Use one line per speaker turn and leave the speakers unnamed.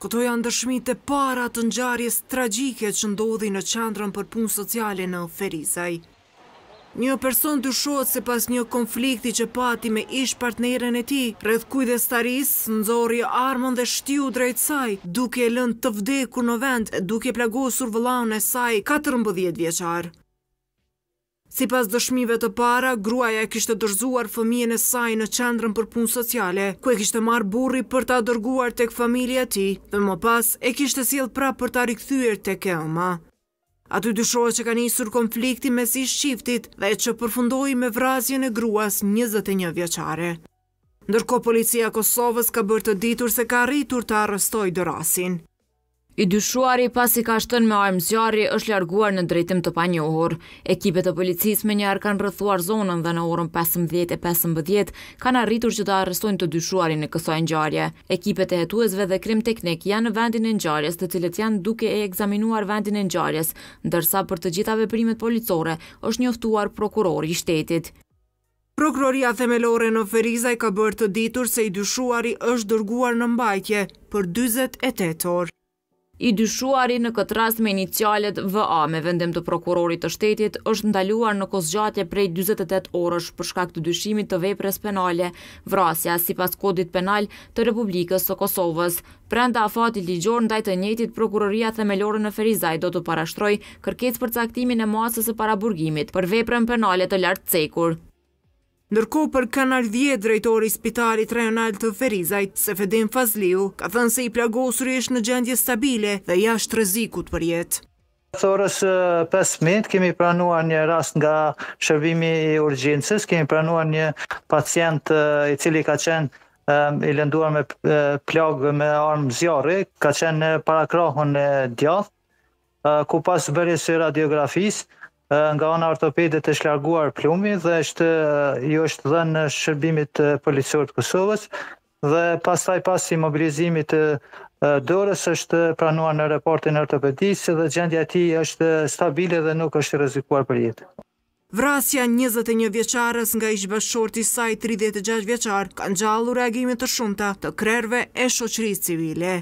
Këto janë dëshmit e para të nxarjes tragjike që ndodhi në qandrën për punë sociale në Ferizaj. Një person dyshot se pas një konflikti që pati me ish partneren e ti, rrëth kuj dhe staris, nëzori armën dhe shtiu drejtësaj, saj, duke e lën të vdekur në vend, duke plagosur vëlaun e saj 14 vjeqarë. Si pas dëshmive të para, gruaja e kishtë dërzuar fëmijën e saj në qendrën për punë sociale, ku e kishtë marë burri për ta dërguar tek familja ti, dhe më pas e kishtë siel pra për ta rikthyër tek e oma. Aty dyshojë që ka njësur konflikti me si shqiftit dhe që përfundoj me vrazjën e gruas 21 vjeqare. Ndërko policia Kosovës ka bërë të ditur se ka rritur të
arrestoj dërasin i dyshuari pas i ka shtën me armë zjarri është ljarguar në drejtim të pa Ekipet e policis me njerë kanë rëthuar zonën dhe në orën 15.15 kanë arritur që të arrestojnë të dyshuari në kësoj në gjarje. Ekipet e hetuesve dhe krim teknik janë në vendin e në gjarjes të cilët janë duke e examinuar vendin e në gjarjes, ndërsa për të gjithave primet policore është njëftuar prokurori i shtetit. Prokuroria
themelore në Ferizaj ka bërë të ditur se i dyshuari është dërguar në mbajtje për
28 orë i dyshuari në këtë rast me inicialet VA me vendim të prokurorit të shtetit është ndaluar në kosgjatje prej 28 orësh për shkak të dyshimit të vepres penale vrasja si pas kodit penal të Republikës të Kosovës. Prenda a fati ligjor ndaj të njetit, prokuroria themelore në Ferizaj do të parashtroj kërkets për caktimin e masës e paraburgimit për veprem penale të lartë cekur. Nërko
për kanal 10 drejtori spitalit rejonal të Ferizajt, Sefedin Fazliu, ka thënë se i
plagosur është në gjendje stabile dhe jashtë rezikut për jetë. Thorës 5 mitë kemi pranua një rast nga shërbimi i urgjinsës, kemi pranua një pacient i cili ka qenë i lënduar me plagë me armë zjarë, ka qenë në parakrohën e djath, ku pas bërës e radiografisë, nga ana ortopedit është larguar plumi dhe është jo është dhënë në shërbimit policisë të Kosovës dhe pastaj pas mobilizimit të dorës është pranuar në raportin ortopedis dhe gjendja e tij është stabile dhe nuk është rrezikuar për jetë.
Vrasja 21 vjeqarës nga ishë bashkëshorët i saj 36 vjeqarë kanë gjallu reagimit të shumëta të krerve e shoqëri civile.